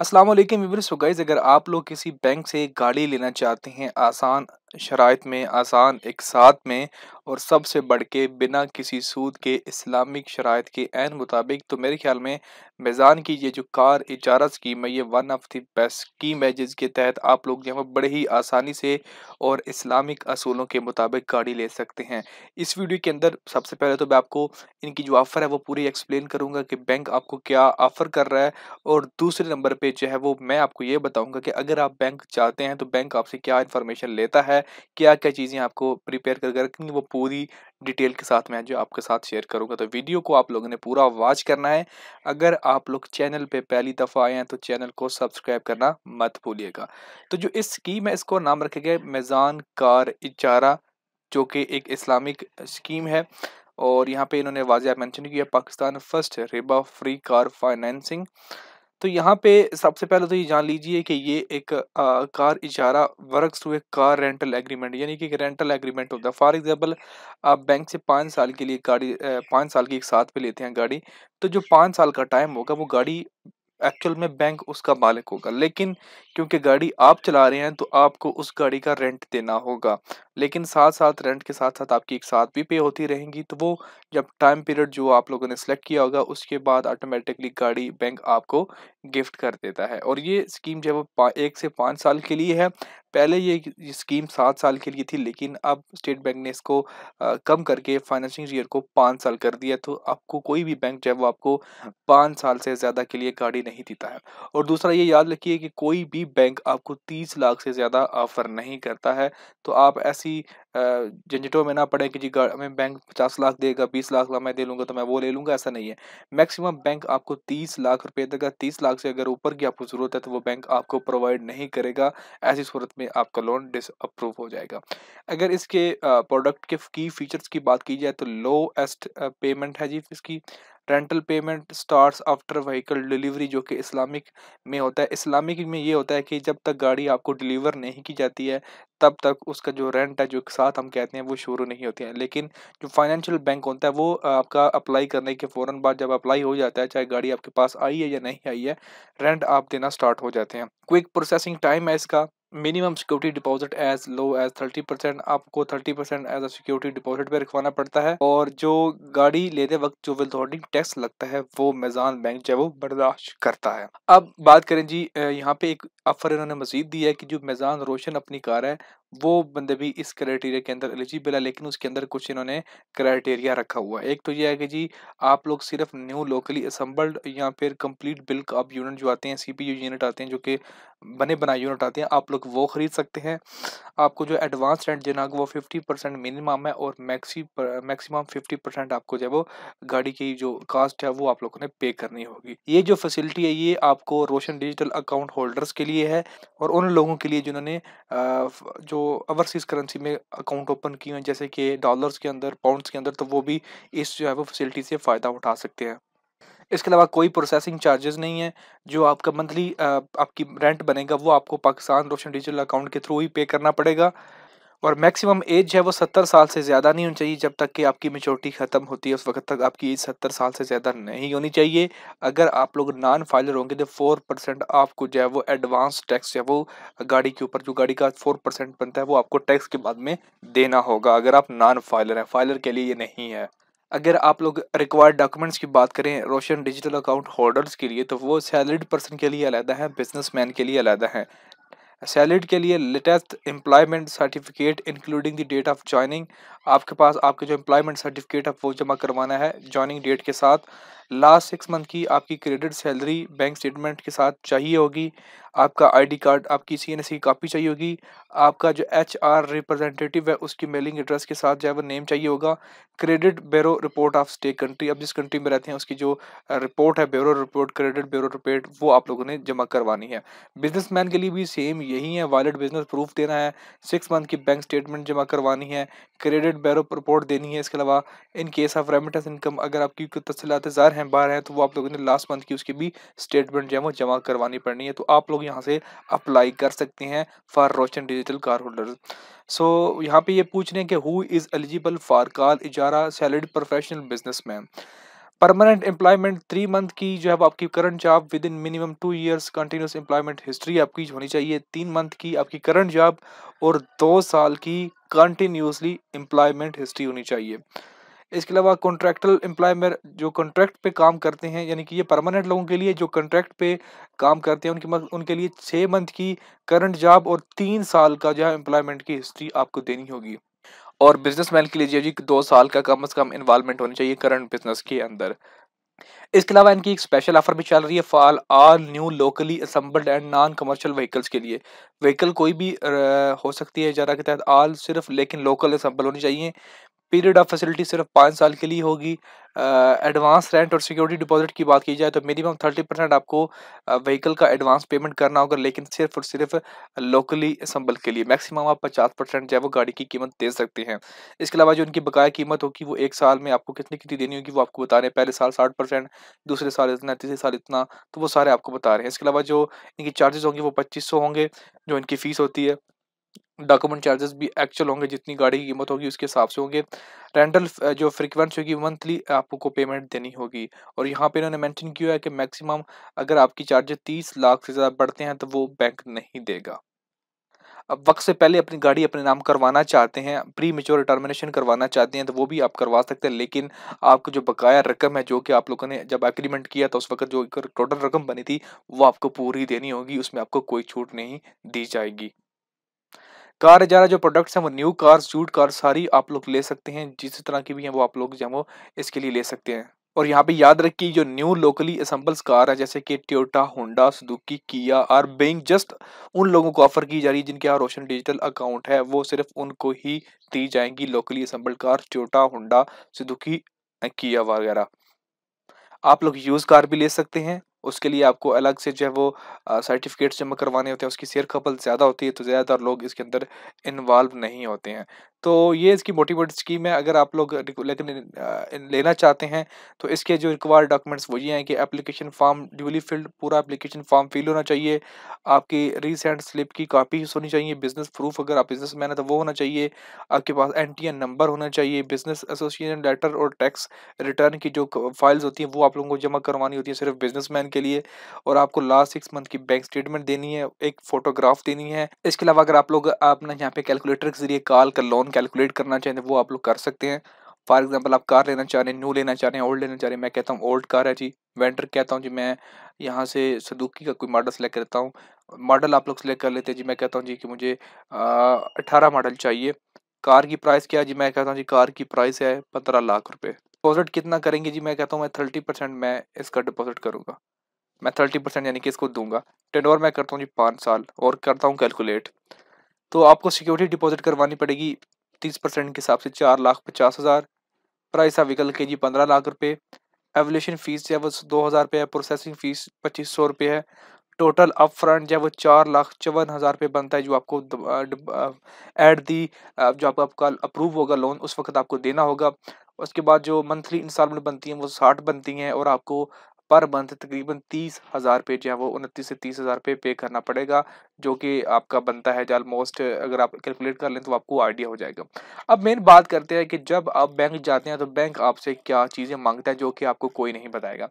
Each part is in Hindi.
असलम गाइज अगर आप लोग किसी बैंक से गाड़ी लेना चाहते हैं आसान शराइत में आसान एक साथ में और सबसे बढ़ के बिना किसी सूद के इस्लामिक शराइत के एन मुताबिक तो मेरे ख्याल में मेज़ान की ये जो कार इजारा स्कीम है ये one of the best scheme है जिसके तहत आप लोग जो है बड़े ही आसानी से और इस्लामिक असूलों के मुताबिक गाड़ी ले सकते हैं इस वीडियो के अंदर सबसे पहले तो मैं आपको इनकी जो ऑफ़र है वो पूरी एक्सप्लेन करूँगा कि बैंक आपको क्या ऑफ़र कर रहा है और दूसरे नंबर पर जो है वो मैं आपको ये बताऊँगा कि अगर आप बैंक चाहते हैं तो बैंक आपसे क्या इन्फॉर्मेशन लेता है है क्या क्या चीज़ें आपको प्रिपेयर करके रखेंगे वो पूरी डिटेल के साथ मैं जो आपके साथ शेयर करूंगा तो वीडियो को आप लोगों ने पूरा वॉच करना है अगर आप लोग चैनल पे पहली दफ़ा आए हैं तो चैनल को सब्सक्राइब करना मत भूलिएगा तो जो इस स्कीम है इसको नाम रखे गए मैजान कार इचारा जो कि एक इस्लामिक स्कीम है और यहाँ पे इन्होंने वाजिया मैंशन किया पाकिस्तान फर्स्ट रेबा फ्री कार फाइनेंसिंग तो यहाँ पे सबसे पहले तो ये जान लीजिए कि ये एक आ, कार इशारा work to a car rental agreement यानी कि एक रेंटल एग्रीमेंट होता है फॉर एग्जांपल आप बैंक से पाँच साल के लिए गाड़ी पाँच साल की एक साथ पे लेते हैं गाड़ी तो जो पाँच साल का टाइम होगा वो गाड़ी एक्चुअल में बैंक उसका मालिक होगा लेकिन क्योंकि गाड़ी आप चला रहे हैं तो आपको उस गाड़ी का रेंट देना होगा लेकिन साथ साथ रेंट के साथ साथ आपकी एक साथ भी पे होती रहेंगी तो वो जब टाइम पीरियड जो आप लोगों ने सेलेक्ट किया होगा उसके बाद ऑटोमेटिकली गाड़ी बैंक आपको गिफ्ट कर देता है और ये स्कीम जो है वो एक से पाँच साल के लिए है पहले ये स्कीम सात साल के लिए थी लेकिन अब स्टेट बैंक ने इसको कम करके फाइनेंशियल ईयर को पाँच साल कर दिया तो आपको कोई भी बैंक जो है वो आपको पाँच साल से ज़्यादा के लिए गाड़ी नहीं देता है और दूसरा ये याद रखिए कि कोई भी भी बैंक आपको तीस लाख से ज़्यादा ऑफ़र नहीं करता है तो आप ऐसी झंझटों में ना पड़े कि जी हमें बैंक पचास लाख देगा बीस लाख मैं दे लूँगा तो मैं वो ले लूँगा ऐसा नहीं है मैक्सिमम बैंक आपको तीस लाख रुपये देगा तीस लाख से अगर ऊपर की आपको ज़रूरत है तो वो बैंक आपको प्रोवाइड नहीं करेगा ऐसी सूरत में आपका लोन डिसअप्रूव हो जाएगा अगर इसके प्रोडक्ट के की फ़ीचर्स की बात की जाए तो लोएस्ट पेमेंट है जी इसकी rental payment start after vehicle delivery जो कि इस्लामिक में होता है इस्लामिक में ये होता है कि जब तक गाड़ी आपको डिलीवर नहीं की जाती है तब तक उसका जो रेंट है जो एक साथ हम कहते हैं वो शुरू नहीं होते हैं लेकिन जो फाइनेंशियल बैंक होता है वो आपका अप्लाई करने के फ़ौर बाद जब अप्लाई हो जाता है चाहे गाड़ी आपके पास आई है या नहीं आई है रेंट आप देना स्टार्ट हो जाते हैं क्विक प्रोसेसिंग टाइम है इसका minimum security deposit as low as thirty percent आपको thirty percent as a security deposit पे रखवाना पड़ता है और जो गाड़ी लेते वक्त जो विदहोल्डिंग टैक्स लगता है वो मेजान बैंक जो है वो बर्दाश्त करता है अब बात करें जी यहाँ पे एक ऑफर इन्होंने मजीद दी है कि जो मेजान रोशन अपनी कार है वो बंदे भी इस क्राइटेरिया के अंदर एलिजिबल है लेकिन उसके अंदर कुछ इन्होंने क्राइटेरिया रखा हुआ है एक तो ये है कि जी आप लोग सिर्फ न्यू लोकली असम्बल्ड या फिर कंप्लीट बिल्क आप यूनिट जो आते हैं सी यूनिट आते हैं जो कि बने बनाए यूनिट आते हैं आप लोग वो ख़रीद सकते हैं आपको जो एडवांस रेंट देना होगा वो फिफ्टी परसेंट मिनिमम है और मैक्सी मैक्सिमम फिफ्टी परसेंट आपको जो है वो गाड़ी की जो कास्ट है वो आप लोगों ने पे करनी होगी ये जो फैसिलिटी है ये आपको रोशन डिजिटल अकाउंट होल्डर्स के लिए है और उन लोगों के लिए जिन्होंने जो ओवरसीज करेंसी में अकाउंट ओपन किए हैं जैसे कि डॉलर्स के अंदर पाउंड्स के अंदर तो वो भी इस जो है वो फैसिलिटी से फ़ायदा उठा सकते हैं इसके अलावा कोई प्रोसेसिंग चार्जेस नहीं है जो आपका मंथली आपकी रेंट बनेगा वो आपको पाकिस्तान रोशन डिजिटल अकाउंट के थ्रू ही पे करना पड़ेगा और मैक्सिमम एज है वो सत्तर साल से ज़्यादा नहीं होनी चाहिए जब तक कि आपकी मेचोरिटी ख़त्म होती है उस वक्त तक आपकी एज सत्तर साल से ज़्यादा नहीं होनी चाहिए अगर आप लोग नॉन फाइलर होंगे तो फोर परसेंट आपको जो है वो एडवांस टैक्स जो है वो गाड़ी के ऊपर जो गाड़ी का फोर परसेंट बनता है वो आपको टैक्स के बाद में देना होगा अगर आप नॉन फाइलर हैं फाइलर के लिए ये नहीं है अगर आप लोग रिक्वायर्ड डॉक्यूमेंट्स की बात करें रोशन डिजिटल अकाउंट होल्डर्स के लिए तो वो सैलरीड पर्सन के लिए अलहदा है बिजनेस के लिए अलहदा है सैलरीड के लिए latest employment certificate including the date of joining आपके पास आपके जो एम्प्लॉयमेंट सर्टिफिकेट है वो जमा करवाना है जॉइनिंग डेट के साथ लास्ट सिक्स मंथ की आपकी क्रेडिट सैलरी बैंक स्टेटमेंट के साथ चाहिए होगी आपका आईडी कार्ड आपकी सी एन एस की कापी चाहिए होगी आपका जो एच आर रिप्रेजेंटेटिव है उसकी मेलिंग एड्रेस के साथ जो है वो नेम चाहिए होगा credit bureau report of stay country अब जिस कंट्री में रहते हैं उसकी जो रिपोर्ट है bureau report credit bureau report वो आप लोगों ने जमा करवानी है मैन के लिए भी सेम यही है वैलिड बिजनेस प्रूफ देना है सिक्स मंथ की बैंक स्टेटमेंट जमा करवानी है क्रेडिट एंड बैरो रिपोर्ट देनी है इसके अलावा in case of remittance income अगर आपकी कोई तफसीत ज़ाहिर हैं बाहर हैं तो वो आप लोगों ने लास्ट मंथ की उसकी भी स्टेटमेंट जो है वो जमा करवानी पड़नी है तो आप लोग यहाँ से अप्लाई कर सकते हैं for Roshan digital car holder so so, यहाँ पे ये पूछ रहे हैं कि who is eligible for car Ijarah salaried professional business man permanent employment three month की जो है आपकी current job within minimum two years continuous employment history आपकी होनी चाहिए तीन मंथ की आपकी करंट जॉब और दो साल की कंटिन्यूसली एम्प्लॉयमेंट हिस्ट्री होनी चाहिए इसके अलावा कॉन्ट्रैक्टल एम्प्लॉयमेंट जो कॉन्ट्रैक्ट पे काम करते हैं यानी कि ये परमानेंट लोगों के लिए जो कॉन्ट्रैक्ट पे काम करते हैं उनके उनके लिए छः मंथ की करंट जॉब और तीन साल का जो है एम्प्लॉयमेंट की हिस्ट्री आपको देनी होगी और बिजनेसमैन के लिए जी दो साल का कम अज कम इन्वॉल्वमेंट होनी चाहिए करंट बिजनेस के अंदर इसके अलावा इनकी एक स्पेशल ऑफर भी चल रही है for all new locally assembled and non commercial vehicles के लिए व्हीकल कोई भी हो सकती है इजारा के तहत ऑल सिर्फ लेकिन लोकल असम्बल होनी चाहिए पीरियड ऑफ फैसिलिटी सिर्फ पाँच साल के लिए होगी एडवांस रेंट और सिक्योरिटी डिपॉजिट की बात की जाए तो मिनिमम थर्टी परसेंट आपको व्हीकल का एडवांस पेमेंट करना होगा लेकिन सिर्फ और सिर्फ लोकली संबल के लिए मैक्सिमम आप पचास परसेंट जो है वो गाड़ी की कीमत दे सकते हैं इसके अलावा जो उनकी बकाया कीमत होगी वो एक साल में आपको कितनी कितनी देनी होगी वो आपको बता रहे हैं पहले साल साठ परसेंट दूसरे साल इतना तीसरे साल इतना तो वो सारे आपको बता रहे हैं इसके अलावा जो इनकी चार्जेस होंगे वो पच्चीस होंगे जो इनकी फीस होती है डॉक्यूमेंट चार्जेस भी एक्चुअल होंगे जितनी गाड़ी की कीमत होगी उसके हिसाब से होंगे रेंटल जो फ्रिक्वेंसी होगी मंथली आपको पेमेंट देनी होगी और यहाँ पे इन्होंने मेंशन किया है कि मैक्सिमम अगर आपकी चार्जेस तीस लाख से ज़्यादा बढ़ते हैं तो वो बैंक नहीं देगा अब वक्त से पहले अपनी गाड़ी अपने नाम करवाना चाहते हैं प्री मेच्योर टर्मिनेशन करवाना चाहते हैं तो वो भी आप करवा सकते हैं लेकिन आपको जो बकाया रकम है जो कि आप लोगों ने जब एग्रीमेंट किया था उस वक्त जो टोटल रकम बनी थी वो आपको पूरी देनी होगी उसमें आपको कोई छूट नहीं दी जाएगी कार जरा जो प्रोडक्ट्स हैं वो न्यू कार जूट कार सारी आप लोग ले सकते हैं जिस तरह की भी हैं वो आप लोग जो वो इसके लिए ले सकते हैं और यहाँ पे याद रखिए जो न्यू लोकली असम्बल्स कार है जैसे कि ट्योटा होंडा सुदुकी किया आर बेइंग जस्ट उन लोगों को ऑफर की जा रही है जिनके यहाँ रोशन डिजिटल अकाउंट है वो सिर्फ उनको ही दी जाएंगी locally assemble car Toyota Honda Suzuki Kia वगैरह आप लोग यूज़ कार भी ले सकते हैं उसके लिए आपको अलग से जो है वो सर्टिफिकेट्स जमा करवाने होते हैं उसकी शेयर खपत ज़्यादा होती है तो ज़्यादातर लोग इसके अंदर इन्वॉल्व नहीं होते हैं तो ये इसकी मोटिवेट स्कीम है अगर आप लोग लेकिन लेना चाहते हैं तो इसके जो रिक्वायर्ड डॉक्यूमेंट्स वो ये हैं कि एप्लीकेशन फॉर्म ड्यूली फिल्ड पूरा एप्लीकेशन फॉर्म फिल होना चाहिए आपकी रीसेंट स्लिप की कापी होनी चाहिए बिजनेस प्रूफ अगर आप बिजनेस मैन है तो वो होना चाहिए आपके पास एन टी एन नंबर होना चाहिए बिजनेस एसोसिएशन लेटर और टैक्स रिटर्न की जो फाइल्स होती हैं वो आप लोगों को जमा करवानी होती है सिर्फ बिजनेस मैन के लिए और आपको लास्ट सिक्स मंथ की बैंक स्टेटमेंट देनी है एक फोटोग्राफ देनी है इसके अलावा अगर आप लोग अपना यहाँ पे कैलकुलेटर के जरिए कॉल का लोन कैलकुलेट करना चाहें तो वो आप लोग कर सकते हैं फॉर एग्जाम्पल आप कार लेना चाह रहे हैं न्यू लेना चाह रहे हैं ओल्ड लेना चाह रहे हैं मैं कहता हूँ ओल्ड कार है जी वेंटर कहता हूँ जी मैं यहाँ से सदुकी का कोई मॉडल सेलेक्ट करता हूँ मॉडल आप लोग सेलेक्ट कर लेते हैं जी मैं कहता हूँ जी कि मुझे अठारह मॉडल चाहिए कार की प्राइस क्या है जी मैं कहता हूँ जी कार की प्राइस है पंद्रह लाख रुपये डिपॉजिट कितना करेंगे जी मैं कहता हूँ मैं थर्टी परसेंट मैं इसका डिपॉजिट करूँगा मैं थर्टी परसेंट यानी कि इसको दूंगा टेन मैं करता हूँ जी पाँच साल और करता हूँ कैलकुलेट तो आपको सिक्योरिटी डिपॉजिट करवानी पड़ेगी तीस परसेंट के हिसाब से चार लाख पचास हज़ार प्राइस आप व्हीकल के जी पंद्रह लाख रुपये एवोल्यूशन फीस जो है वो दो हज़ार रुपये है प्रोसेसिंग फ़ीस पच्चीस सौ रुपये है टोटल अप फ्रंट जो है वो चार लाख चौवन हज़ार रुपये बनता है जो आपको एट दी जो आपको आपका अप्रूव होगा लोन उस वक्त आपको देना होगा उसके बाद जो मंथली इंस्टॉलमेंट बनती हैं वो साठ बनती हैं और आपको पर मंथ तकरीबन तीस हज़ार पे जो है वो उनतीस से तीस हज़ार पे पे करना पड़ेगा जो कि आपका बनता है जो ऑलमोस्ट अगर आप कैलकुलेट कर लें तो आपको आइडिया हो जाएगा अब मेन बात करते हैं कि जब आप बैंक जाते हैं तो बैंक आपसे क्या चीज़ें मांगता है जो कि आपको कोई नहीं बताएगा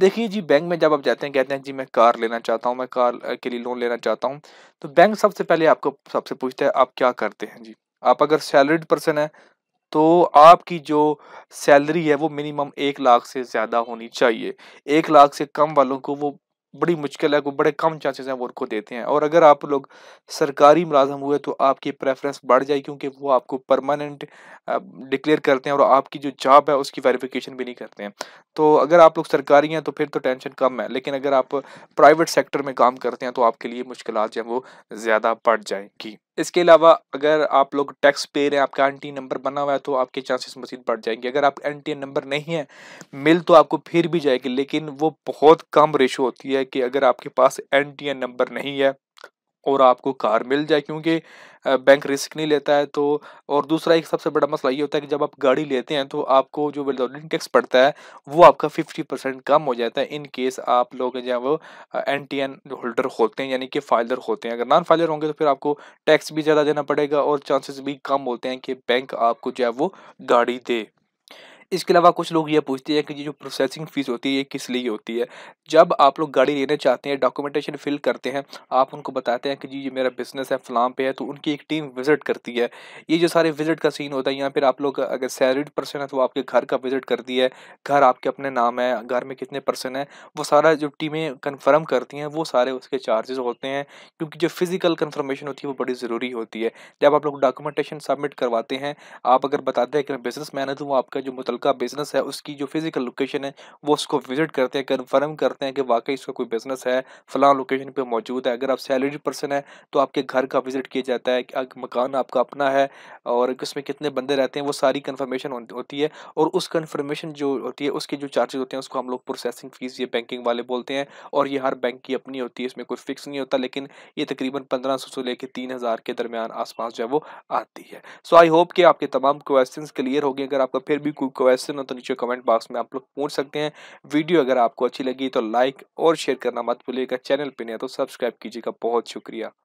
देखिए जी बैंक में जब आप जाते हैं कहते हैं जी मैं कार लेना चाहता हूँ मैं कार के लिए लोन लेना चाहता हूँ तो बैंक सबसे पहले आपको सबसे पूछता है आप क्या करते हैं जी आप अगर सैलरीड पर्सन है तो आपकी जो सैलरी है वो मिनिमम एक लाख से ज़्यादा होनी चाहिए एक लाख से कम वालों को वो बड़ी मुश्किल है वो बड़े कम चांसेस हैं वो उनको देते हैं और अगर आप लोग सरकारी मुलाजम हुए तो आपकी प्रेफरेंस बढ़ जाए क्योंकि वो आपको परमानेंट डिक्लेयर करते हैं और आपकी जो जॉब है उसकी वेरिफिकेशन भी नहीं करते हैं तो अगर आप लोग सरकारी हैं तो फिर तो टेंशन कम है लेकिन अगर आप प्राइवेट सेक्टर में काम करते हैं तो आपके लिए मुश्किल जो है वो ज़्यादा बढ़ जाएगी इसके अलावा अगर आप लोग टैक्स रहे हैं आपका एन नंबर बना हुआ है तो आपके चांसेस मजीद बढ़ जाएंगे अगर आप एन नंबर नहीं है मिल तो आपको फिर भी जाएगी लेकिन वो बहुत कम रेशो होती है कि अगर आपके पास एन नंबर नहीं है और आपको कार मिल जाए क्योंकि बैंक रिस्क नहीं लेता है तो और दूसरा एक सबसे बड़ा मसला ये होता है कि जब आप गाड़ी लेते हैं तो आपको जो वेलडिंग टैक्स पड़ता है वो आपका फिफ्टी परसेंट कम हो जाता है इन केस आप लोग जो है वो एन टी एन होल्डर होते हैं यानी कि फाइलर होते हैं अगर नॉन फाइलर होंगे तो फिर आपको टैक्स भी ज़्यादा देना पड़ेगा और चांसेस भी कम होते हैं कि बैंक आपको जो है वो गाड़ी दे इसके अलावा कुछ लोग ये पूछते हैं कि ये जो प्रोसेसिंग फ़ीस होती है ये किस लिए होती है जब आप लोग गाड़ी लेना चाहते हैं डॉक्यूमेंटेशन फिल करते हैं आप उनको बताते हैं कि जी ये मेरा बिजनेस है फ़लाम पे है तो उनकी एक टीम विज़िट करती है ये जो सारे विज़िट का सीन होता है या फिर आप लोग अगर सैलरीड पर्सन है तो आपके घर का विज़िट करती है घर आपके अपने नाम है घर में कितने पर्सन है वो सारा जो टीमें कन्फर्म करती हैं वो सारे उसके चार्जेस होते हैं क्योंकि जो फिज़िकल कन्फर्मेशन होती है वो बड़ी ज़रूरी होती है जब आप लोग डॉक्यूमेंटेशन सबमिट करवाते हैं आप अगर बताते हैं कि मैं बिजनेस मैन है तो वो आपका जो मुतल फल का बिज़नेस है उसकी जो फिज़िकल लोकेशन है वो उसको विज़िट करते हैं कन्फर्म करते हैं कि वाकई इसका कोई बिज़नेस है फ़लाँ लोकेशन पर मौजूद है अगर आप सैलरी पर्सन है तो आपके घर का विज़िट किया जाता है मकान आपका अपना है और उसमें कितने बंदे रहते हैं वो सारी कन्फर्मेशन होती है और उस कन्फर्मेशन जो होती है उसके जो चार्जेस होते हैं उसको हम लोग प्रोसेसिंग फ़ीस ये बैंकिंग वाले बोलते हैं और ये हर बैंक की अपनी होती है इसमें कोई फिक्स नहीं होता लेकिन ये तकरीबन पंद्रह सौ से लेकर तीन हज़ार के दरमियान आसपास जो है वो आती है सो आई होप कि आपके तमाम क्वेश्चन क्लियर हो गए अगर आपका फिर भी कोई क्वेश्चन हो तो नीचे कमेंट बॉक्स में आप लोग पूछ सकते हैं वीडियो अगर आपको अच्छी लगी तो लाइक और शेयर करना मत भूलिएगा चैनल पर नहीं तो सब्सक्राइब कीजिएगा बहुत शुक्रिया